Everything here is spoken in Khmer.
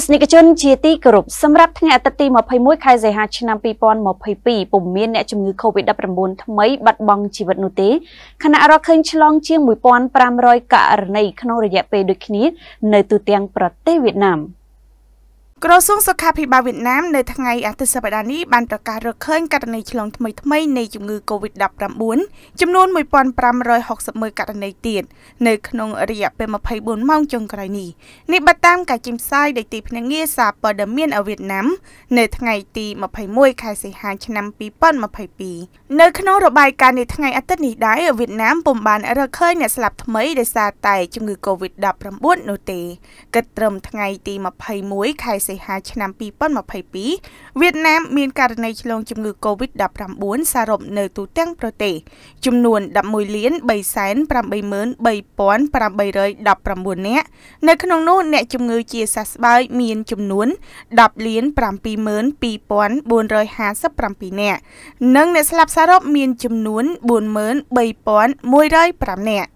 ស្សនិកជនជាទីគោរពសម្រាប់ថ្ងៃអាទិត្យទី21ខែសីហាឆ្នាំ2022ពុំមានអ្នកជំងឺ Covid-19 ថ្មីបាត់បង់ជីវិតនោះទេខណៈរកឃើញឆ្លងជាង1500ករណីក្នុងរយៈពេលដូចគ្នានៅទូទាំងប្រទេសវៀតណាម។ក្រសួងសុខាភិបាលវៀតណាមនៅថ្ងៃអាទិត្យសប្តាហ៍នេះបានប្រកាសរកឃើញករណីឆ្លងថ្មីៗនៃជំងឺ Covid-19 ចំនួន1561ករណីទៀតនៅក្នុងរយៈពេល24ម៉ោងចុងក្រោយនេះនេះបើតាមការចេញផ្សាយដោយទីភ្នាក់ងារសារព័ត៌មានអវៀតណាមនៅថ្ងៃទី21ខែសីហាឆ្នាំ2022នៅក្នុងរបាយការណ៍នៃថ្ងៃអាទិត្យនេះដែរវៀតណាមពុំបានរកឃើញអ្នកស្លាប់ថ្មីដោយសារតែជំងឺ Covid-19 នោះទេគិតត្រឹមថ្ងៃទី21ខែសីហាឆ្នាំ2022វៀតណាមមានករណីឆ្លងជំងឺ Covid-19 សរុបនៅទូទាំងប្រទេសចំនួន11លាន383,819នាក់នៅក្នុងនោះអ្នកជំងឺ ជាសះស្បើយមានចំនួន10លាន72457នាក់និងអ្នកស្លាប់សរុបមានចំនួន43105នាក់